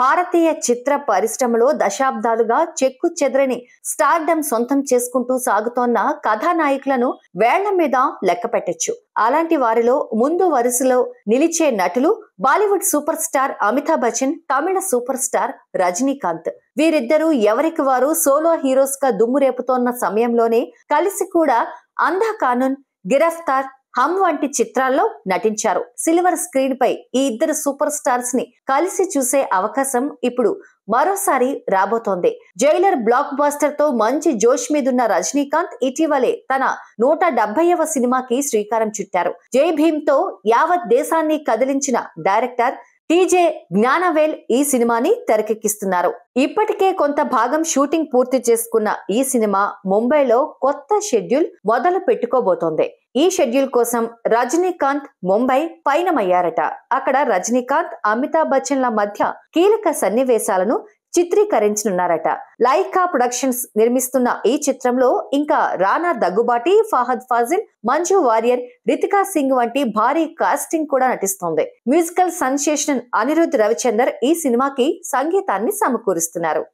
భారతీయ చిత్ర పరిశ్రమలో దశాబ్దాలుగా చెక్కు చెదరని స్టార్డమ్ సొంతం చేసుకుంటూ సాగుతోన్న కథానాయకులను వేళ్ల మీద లెక్క పెట్టచ్చు అలాంటి వారిలో ముందు వరుసలో నిలిచే నటులు Bollywood superstar Amitabh Bachchan Tamil superstar Rajinikanth వీరిద్దరూ ఎవరికి వారు సోలో హీరోస్ గా దుమ్ము రేపుతోన్న సమయంలోనే కలిసి కూడా అంధా గిరఫ్తార్ హమ్ వంటి చిత్రాల్లో నటించారు సిల్వర్ స్క్రీన్ పై ఈ ఇద్దరు సూపర్ స్టార్స్ ని కలిసి చూసే అవకాశం ఇప్పుడు మరోసారి రాబోతోంది జైలర్ బ్లాక్ బాస్టర్ తో మంచి జోష్ మీదున్న రజనీకాంత్ ఇటీవలే తన నూట డెబ్బైవ సినిమాకి శ్రీకారం చుట్టారు జై భీమ్ తో యావత్ దేశాన్ని కదిలించిన డైరెక్టర్ టీజే జ్ఞానవేల్ ఈ సినిమాని తెరకెక్కిస్తున్నారు ఇప్పటికే కొంత భాగం షూటింగ్ పూర్తి చేసుకున్న ఈ సినిమా ముంబైలో కొత్త షెడ్యూల్ మొదలు పెట్టుకోబోతోంది ఈ షెడ్యూల్ కోసం రజనీకాంత్ ముంబై పయనమయ్యారట అక్కడ రజనీకాంత్ అమితాబ్ బచ్చన్ల మధ్య కీలక సన్నివేశాలను చిత్రీకరించనున్నారట లైకా ప్రొడక్షన్స్ నిర్మిస్తున్న ఈ చిత్రంలో ఇంకా రానా దగ్గుబాటి ఫహద్ ఫాజిల్ మంజు వారియర్ రితికా సింగ్ వంటి భారీ కాస్టింగ్ కూడా నటిస్తోంది మ్యూజికల్ సన్సేషన్ అనిరుద్ధ్ రవిచందర్ ఈ సినిమాకి సంగీతాన్ని సమకూరుస్తున్నారు